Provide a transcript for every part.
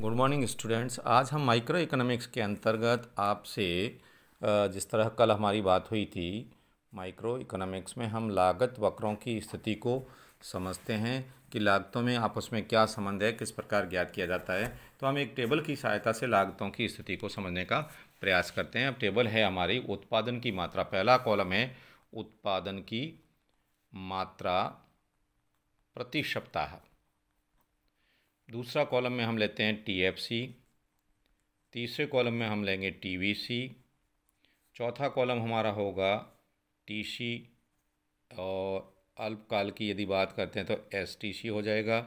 good morning students आज हम micro economics के अंतर्गत आपसे जिस तरह कल हमारी बात हुई थी माइक्रो इकोनॉमिक्स में हम लागत वक्रों की स्थिति को समझते हैं कि लागतों में आपस में क्या संबंध है किस प्रकार ज्ञात किया जाता है तो हम एक टेबल की सहायता से लागतों की स्थिति को समझने का प्रयास करते हैं अब टेबल है हमारी उत्पादन की मात्रा पहला कॉलम है उत्पादन की मात्रा प्रति सप्ताह दूसरा कॉलम में हम लेते हैं टी एफ सी तीसरे कॉलम में हम लेंगे टी वी सी चौथा कॉलम हमारा होगा टी सी और अल्पकाल की यदि बात करते हैं तो एस टी सी हो जाएगा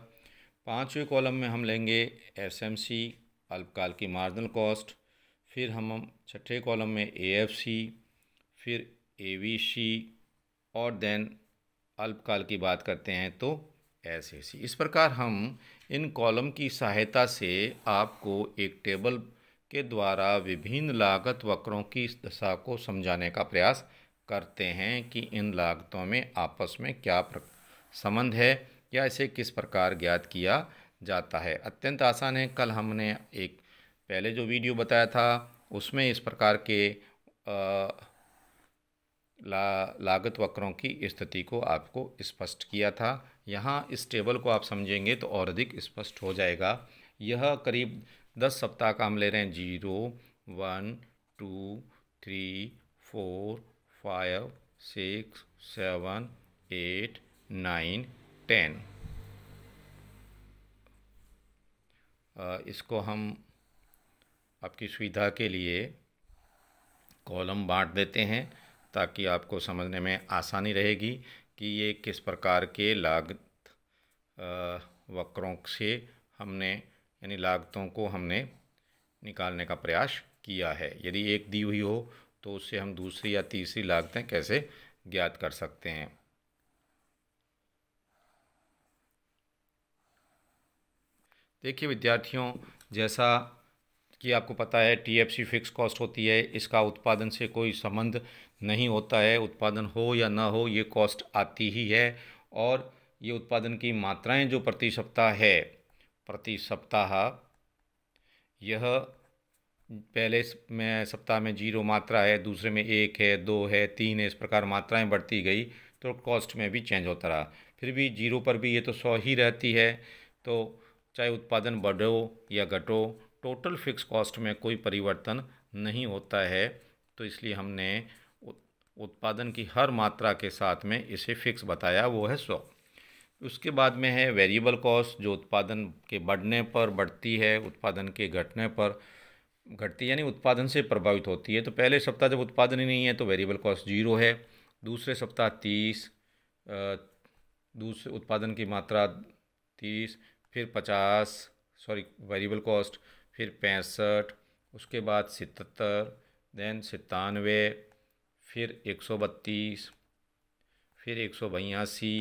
पाँचवें कॉलम में हम लेंगे एस एम सी अल्पकाल की मार्जिनल कॉस्ट फिर हम छठे कॉलम में ए एफ सी फिर ए वी सी और देन अल्पकाल की बात करते हैं तो ऐसे ऐसे इस प्रकार हम इन कॉलम की सहायता से आपको एक टेबल के द्वारा विभिन्न लागत वक्रों की इस दशा को समझाने का प्रयास करते हैं कि इन लागतों में आपस में क्या संबंध है या इसे किस प्रकार ज्ञात किया जाता है अत्यंत आसान है कल हमने एक पहले जो वीडियो बताया था उसमें इस प्रकार के आ, ला, लागत वक्रों की स्थिति को आपको स्पष्ट किया था यहाँ इस टेबल को आप समझेंगे तो और अधिक स्पष्ट हो जाएगा यह करीब दस सप्ताह का हम ले रहे हैं zero one two three four five six seven eight nine ten इसको हम आपकी सुविधा के लिए कॉलम बांट देते हैं ताकि आपको समझने में आसानी रहेगी कि ये किस प्रकार के लागत वक्रों से हमने यानी लागतों को हमने निकालने का प्रयास किया है यदि एक दी हुई हो तो उससे हम दूसरी या तीसरी लागतें कैसे ज्ञात कर सकते हैं देखिए विद्यार्थियों जैसा कि आपको पता है टीएफसी फिक्स कॉस्ट होती है इसका उत्पादन से कोई संबंध नहीं होता है उत्पादन हो या ना हो ये कॉस्ट आती ही है और ये उत्पादन की मात्राएं जो प्रति सप्ताह है प्रति सप्ताह यह पहले में सप्ताह में जीरो मात्रा है दूसरे में एक है दो है तीन है इस प्रकार मात्राएं बढ़ती गई तो कॉस्ट में भी चेंज होता रहा फिर भी जीरो पर भी ये तो सौ ही रहती है तो चाहे उत्पादन बढ़ो या घटो टोटल फिक्स कॉस्ट में कोई परिवर्तन नहीं होता है तो इसलिए हमने उत्पादन की हर मात्रा के साथ में इसे फिक्स बताया वो है सौ उसके बाद में है वेरिएबल कॉस्ट जो उत्पादन के बढ़ने पर बढ़ती है उत्पादन के घटने पर घटती यानी उत्पादन से प्रभावित होती है तो पहले सप्ताह जब उत्पादन ही नहीं है तो वेरिएबल कॉस्ट जीरो है दूसरे सप्ताह तीस दूसरे उत्पादन की मात्रा तीस फिर पचास सॉरी वेरिएबल कॉस्ट फिर पैंसठ उसके बाद सतर दैन सतानवे फिर एक सौ बत्तीस फिर एक सौ बयासी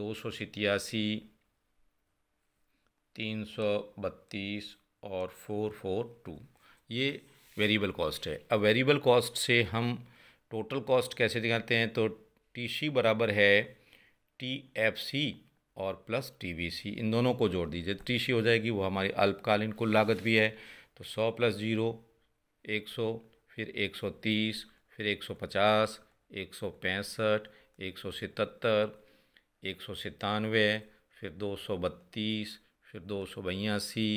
दो सौ सतासी तीन सौ बत्तीस और फोर फोर टू ये वेरिएबल कॉस्ट है अब वेरिएबल कॉस्ट से हम टोटल कॉस्ट कैसे दिखाते हैं तो टी सी बराबर है टी एफ सी और प्लस टीवीसी इन दोनों को जोड़ दीजिए टीसी हो जाएगी वो हमारी अल्पकालीन कुल लागत भी है तो सौ प्लस जीरो एक सौ फिर एक सौ तीस फिर एक सौ पचास एक सौ पैंसठ एक सौ सतहत्तर एक सौ सतानवे फिर दो सौ बत्तीस फिर दो सौ बयासी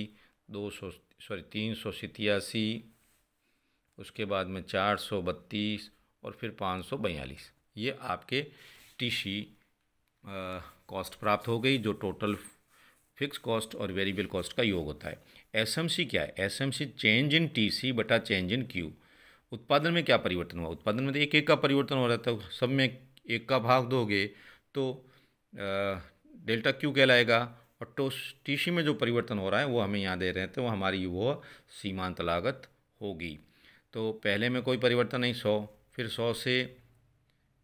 दो सौ सॉरी तीन सौ सतासी उसके बाद में चार सौ बत्तीस और फिर पाँच सौ बयालीस ये आपके टीसी कॉस्ट प्राप्त हो गई जो टोटल फिक्स कॉस्ट और वेरिएबल कॉस्ट का योग होता है एसएमसी क्या है एसएमसी चेंज इन टीसी बटा चेंज इन क्यू उत्पादन में क्या परिवर्तन हुआ उत्पादन में तो एक एक का परिवर्तन हो रहा था सब में एक का भाग दोगे तो डेल्टा क्यू कहलाएगा और टो तो टीसी में जो परिवर्तन हो रहा है वो हमें यहाँ दे रहे थे वो तो हमारी वो सीमांत लागत होगी तो पहले में कोई परिवर्तन नहीं सौ फिर सौ से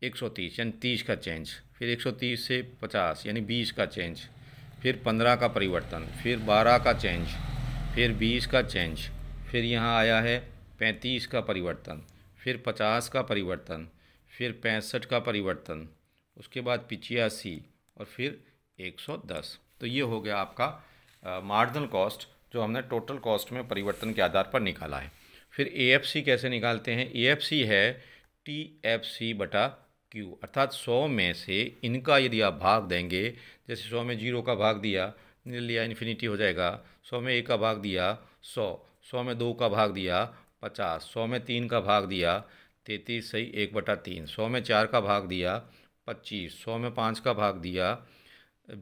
एक सौ तीस यानी तीस का चेंज फिर एक सौ तीस से पचास यानी बीस का चेंज फिर पंद्रह का परिवर्तन फिर बारह का चेंज फिर बीस का चेंज फिर यहाँ आया है पैंतीस का परिवर्तन फिर पचास का परिवर्तन फिर पैंसठ का परिवर्तन उसके बाद पिचासी और फिर एक सौ दस तो ये हो गया आपका मार्जिनल कॉस्ट जो हमने टोटल कॉस्ट में परिवर्तन के आधार पर निकाला है फिर ए कैसे निकालते हैं ए है टी एफ सी बटा क्यू अर्थात सौ में से इनका यदि आप भाग देंगे जैसे सौ में जीरो का भाग दिया लिया इन्फिनिटी हो जाएगा सौ में एक का भाग दिया सौ सौ में दो का भाग दिया पचास सौ में तीन का भाग दिया तैंतीस सही एक बटा तीन सौ में चार का भाग दिया पच्चीस सौ में पाँच का भाग दिया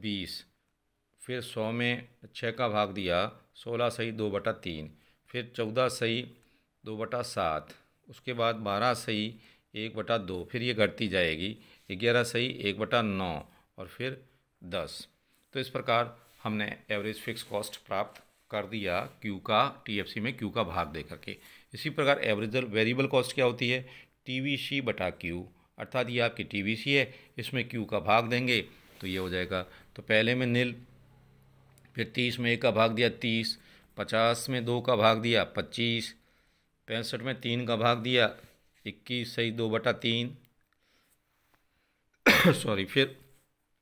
बीस फिर सौ में छः का भाग दिया सोलह सही दो बटा तीन फिर चौदह सही दो बटा सात उसके बाद बारह सही एक बटा दो फिर ये घटती जाएगी ग्यारह सही एक बटा नौ और फिर दस तो इस प्रकार हमने एवरेज फिक्स कॉस्ट प्राप्त कर दिया क्यू का टीएफसी में क्यू का भाग दे करके इसी प्रकार एवरेज वेरिएबल कॉस्ट क्या होती है टीवीसी बटा क्यू अर्थात ये आपकी टीवीसी है इसमें क्यू का भाग देंगे तो ये हो जाएगा तो पहले में नील फिर तीस में एक का भाग दिया तीस पचास में दो का भाग दिया पच्चीस पैंसठ में तीन का भाग दिया इक्कीस सही दो बटा तीन सॉरी फिर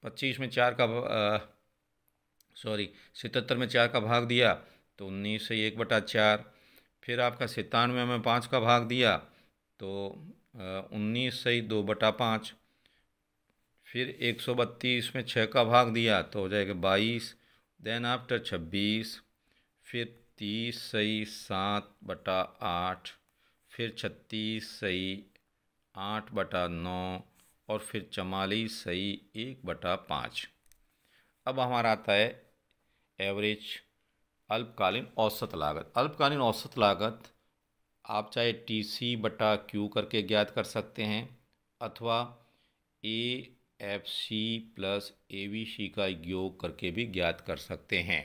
पच्चीस में चार का सॉरी सितहत्तर में चार का भाग दिया तो उन्नीस से एक बटा चार फिर आपका सितानवे में पाँच का भाग दिया तो उन्नीस से दो बटा पाँच फिर एक सौ बत्तीस में छः का भाग दिया तो हो जाएगा बाईस देन आफ्टर छब्बीस फिर तीस सही सात बटा आठ फिर छत्तीस सही आठ बटा नौ और फिर चवालीस सही एक बटा पाँच अब हमारा आता है एवरेज अल्पकालीन औसत लागत अल्पकालीन औसत लागत आप चाहे टी सी बटा क्यू करके ज्ञात कर सकते हैं अथवा A F C plus A V C का योग करके भी ज्ञात कर सकते हैं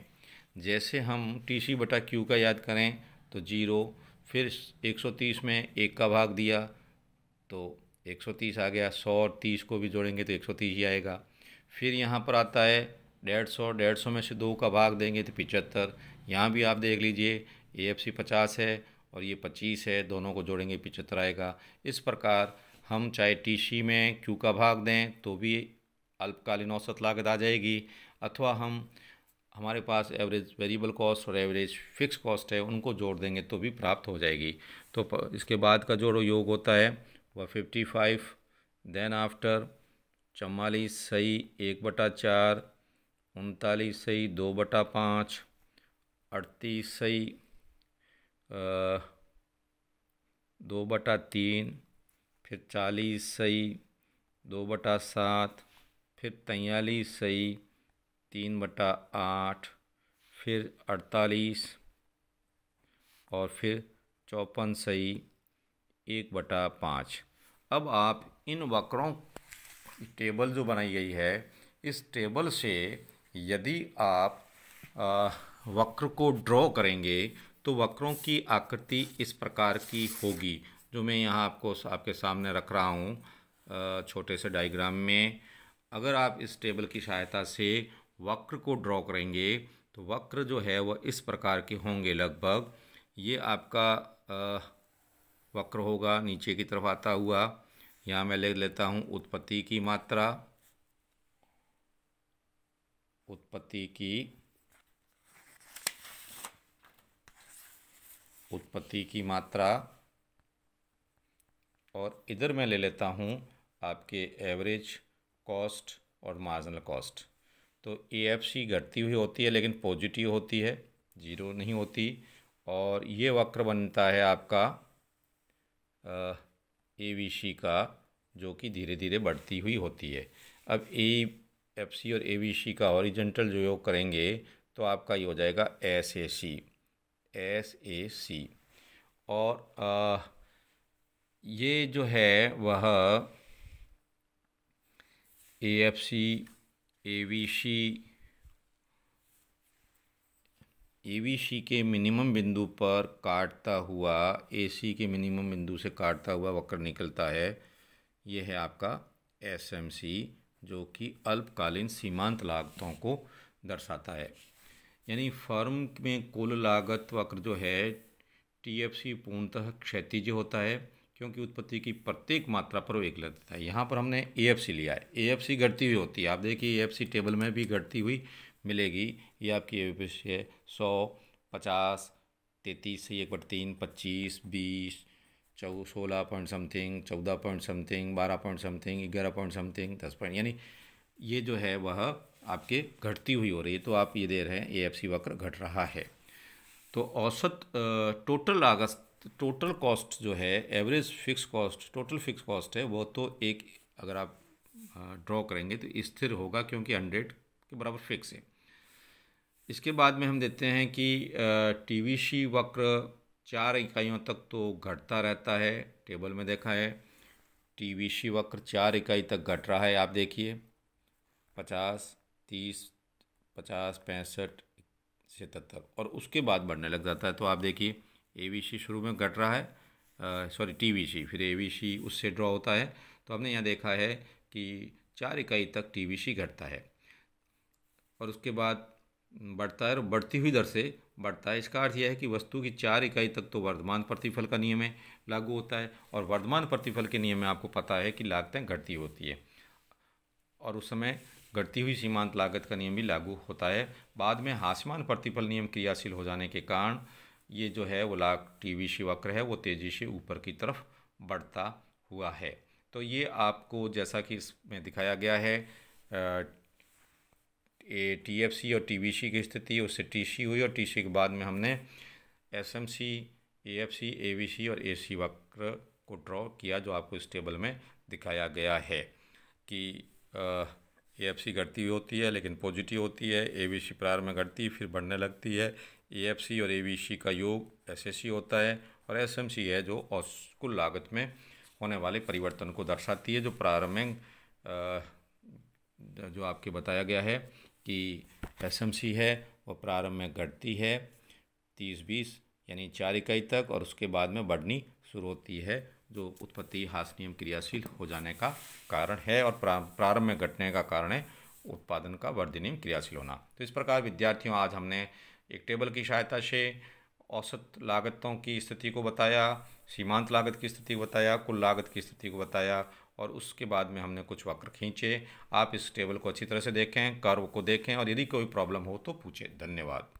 जैसे हम टी सी बटा क्यू का याद करें तो जीरो फिर 130 में एक का भाग दिया तो 130 आ गया 100 और 30 को भी जोड़ेंगे तो 130 ही आएगा फिर यहाँ पर आता है डेढ़ सौ डेढ़ सौ में से दो का भाग देंगे तो पिचहत्तर यहाँ भी आप देख लीजिए ए एफ सी पचास है और ये पच्चीस है दोनों को जोड़ेंगे पिचहत्तर आएगा इस प्रकार हम चाहे टी सी में क्यू का भाग दें तो भी अल्पकालीन औसत लागत आ जाएगी अथवा हम हमारे पास एवरेज वेरिएबल कॉस्ट और एवरेज फिक्स कॉस्ट है उनको जोड़ देंगे तो भी प्राप्त हो जाएगी तो इसके बाद का जो योग होता है वह फिफ्टी फाइव देन आफ्टर चवालीस सही एक बटा चार उनतालीस सही दो बटा पाँच अड़तीस सही दो बटा तीन फिर चालीस सही दो बटा सात फिर तैयलीस सही तीन बटा आठ फिर अड़तालीस और फिर चौपन सही एक बटा पाँच अब आप इन वक्रों टेबल जो बनाई गई है इस टेबल से यदि आप वक्र को ड्रॉ करेंगे तो वक्रों की आकृति इस प्रकार की होगी जो मैं यहाँ आपको आपके सामने रख रहा हूँ छोटे से डायग्राम में अगर आप इस टेबल की सहायता से वक्र को ड्रॉ करेंगे तो वक्र जो है वह इस प्रकार के होंगे लगभग ये आपका वक्र होगा नीचे की तरफ आता हुआ यहाँ मैं ले लेता हूँ उत्पत्ति की मात्रा उत्पत्ति की उत्पत्ति की मात्रा और इधर मैं ले लेता हूँ आपके एवरेज कॉस्ट और मार्जिनल कॉस्ट तो ए एफ सी घटती हुई होती है लेकिन पॉजिटिव होती है ज़ीरो नहीं होती और ये वक्र बनता है आपका ए वी सी का जो कि धीरे धीरे बढ़ती हुई होती है अब ए एफ सी और ए वी सी का ओरिजेंटल जो योग करेंगे तो आपका ये हो जाएगा S A C S A सी और आ, ये जो है वह A F C AVC AVC के मिनिमम बिंदु पर काटता हुआ एसी के मिनिमम बिंदु से काटता हुआ वक्र निकलता है यह है आपका एसएमसी जो कि अल्पकालीन सीमांत लागतों को दर्शाता है यानी फर्म में कुल लागत वक्र जो है टीएफसी पूर्णतः क्षैतिज होता है क्योंकि उत्पत्ति की प्रत्येक मात्रा पर वो एक लगता है यहाँ पर हमने ए लिया है ए घटती हुई होती है आप देखिए ए टेबल में भी घटती हुई मिलेगी ये आपकी ए है सौ पचास तैंतीस से एक बट तीन पच्चीस बीस चौ सोलह पॉइंट समथिंग चौदह पॉइंट समथिंग बारह पॉइंट समथिंग ग्यारह पॉइंट समथिंग दस पॉइंट यानी ये जो है वह आपके घटती हुई हो रही है तो आप ये दे रहे हैं ए एफ सी वक्र घट रहा है तो औसत टोटल लागत तो टोटल कॉस्ट जो है average fix cost total fix cost है वो तो एक अगर आप ड्रॉ करेंगे तो स्थिर होगा क्योंकि हंड्रेड के बराबर फिक्स है इसके बाद में हम देते हैं कि टीवीसी वक्र चार इकाइयों तक तो घटता रहता है टेबल में देखा है टीवीसी वक्र चार इकाई तक घट रहा है आप देखिए पचास तीस पचास पैंसठ सतहत्तर और उसके बाद बढ़ने लग जाता है तो आप देखिए ए शुरू में घट रहा है सॉरी सी फिर सी उससे ड्रॉ होता है तो हमने यहाँ देखा है कि चार इकाई तक सी घटता है और उसके बाद बढ़ता है और बढ़ती हुई दर से बढ़ता है इसका अर्थ यह है कि वस्तु की चार इकाई तक तो वर्धमान प्रतिफल का नियम है लागू होता है और वर्धमान प्रतिफल के नियम में आपको पता है कि लागतें घटती होती है और उस समय घटती हुई सीमांत लागत का नियम भी लागू होता है बाद में हास्यमान प्रतिफल नियम क्रियाशील हो जाने के कारण ये जो है वो लाख टी टीबीसी वक्र है वो तेज़ी से ऊपर की तरफ बढ़ता हुआ है तो ये आपको जैसा कि इसमें दिखाया गया है ए टी एफ सी और टी वी सी की स्थिति उससे टी सी हुई और टी सी के बाद में हमने S M C A F C A V C और ए सी वक्र को ड्रॉ किया जो आपको इस टेबल में दिखाया गया है कि ए एफ सी घटती होती है लेकिन पॉजिटिव होती है ए वी सी प्रार में घटती फिर बढ़ने लगती है एएफसी और सी का योग एसएससी होता है और एसएमसी है जो कुल लागत में होने वाले परिवर्तन को दर्शाती है जो प्रारंभ में जो आपके बताया गया है कि एसएमसी है वो प्रारंभ में घटती है तीस बीस यानी चार इकाई तक और उसके बाद में बढ़नी शुरू होती है जो उत्पत्ति हास नियम क्रियाशील हो जाने का कारण है और प्रारंभ में घटने का कारण है उत्पादन का वर्धनीय क्रियाशील होना तो इस प्रकार विद्यार्थियों आज हमने एक टेबल की सहायता से औसत लागतों की स्थिति को बताया सीमांत लागत की स्थिति को बताया कुल लागत की स्थिति को बताया और उसके बाद में हमने कुछ वक्र खींचे आप इस टेबल को अच्छी तरह से देखें कर्व को देखें और यदि कोई प्रॉब्लम हो तो पूछें धन्यवाद